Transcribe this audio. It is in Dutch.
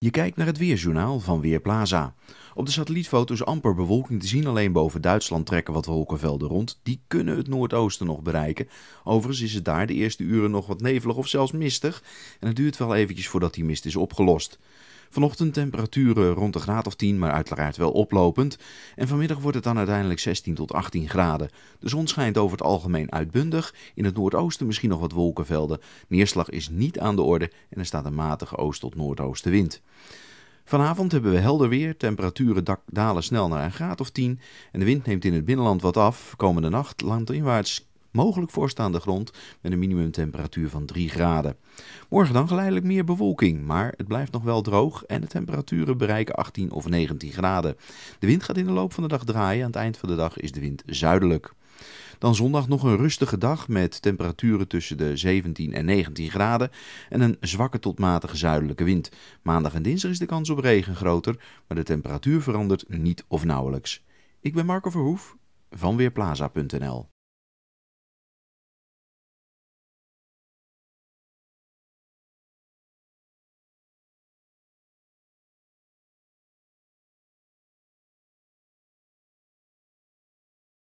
Je kijkt naar het weerjournaal van Weerplaza. Op de satellietfoto's amper bewolking te zien, alleen boven Duitsland trekken wat wolkenvelden rond. Die kunnen het noordoosten nog bereiken. Overigens is het daar de eerste uren nog wat nevelig of zelfs mistig. En het duurt wel eventjes voordat die mist is opgelost. Vanochtend temperaturen rond de graad of 10, maar uiteraard wel oplopend. En vanmiddag wordt het dan uiteindelijk 16 tot 18 graden. De zon schijnt over het algemeen uitbundig. In het noordoosten misschien nog wat wolkenvelden. Neerslag is niet aan de orde en er staat een matige oost- tot noordoostenwind. Vanavond hebben we helder weer. Temperaturen dalen snel naar een graad of 10. En de wind neemt in het binnenland wat af. Komende nacht landinwaarts mogelijk voorstaande grond met een minimumtemperatuur van 3 graden. Morgen dan geleidelijk meer bewolking, maar het blijft nog wel droog en de temperaturen bereiken 18 of 19 graden. De wind gaat in de loop van de dag draaien, aan het eind van de dag is de wind zuidelijk. Dan zondag nog een rustige dag met temperaturen tussen de 17 en 19 graden en een zwakke tot matige zuidelijke wind. Maandag en dinsdag is de kans op regen groter, maar de temperatuur verandert niet of nauwelijks. Ik ben Marco Verhoef van Weerplaza.nl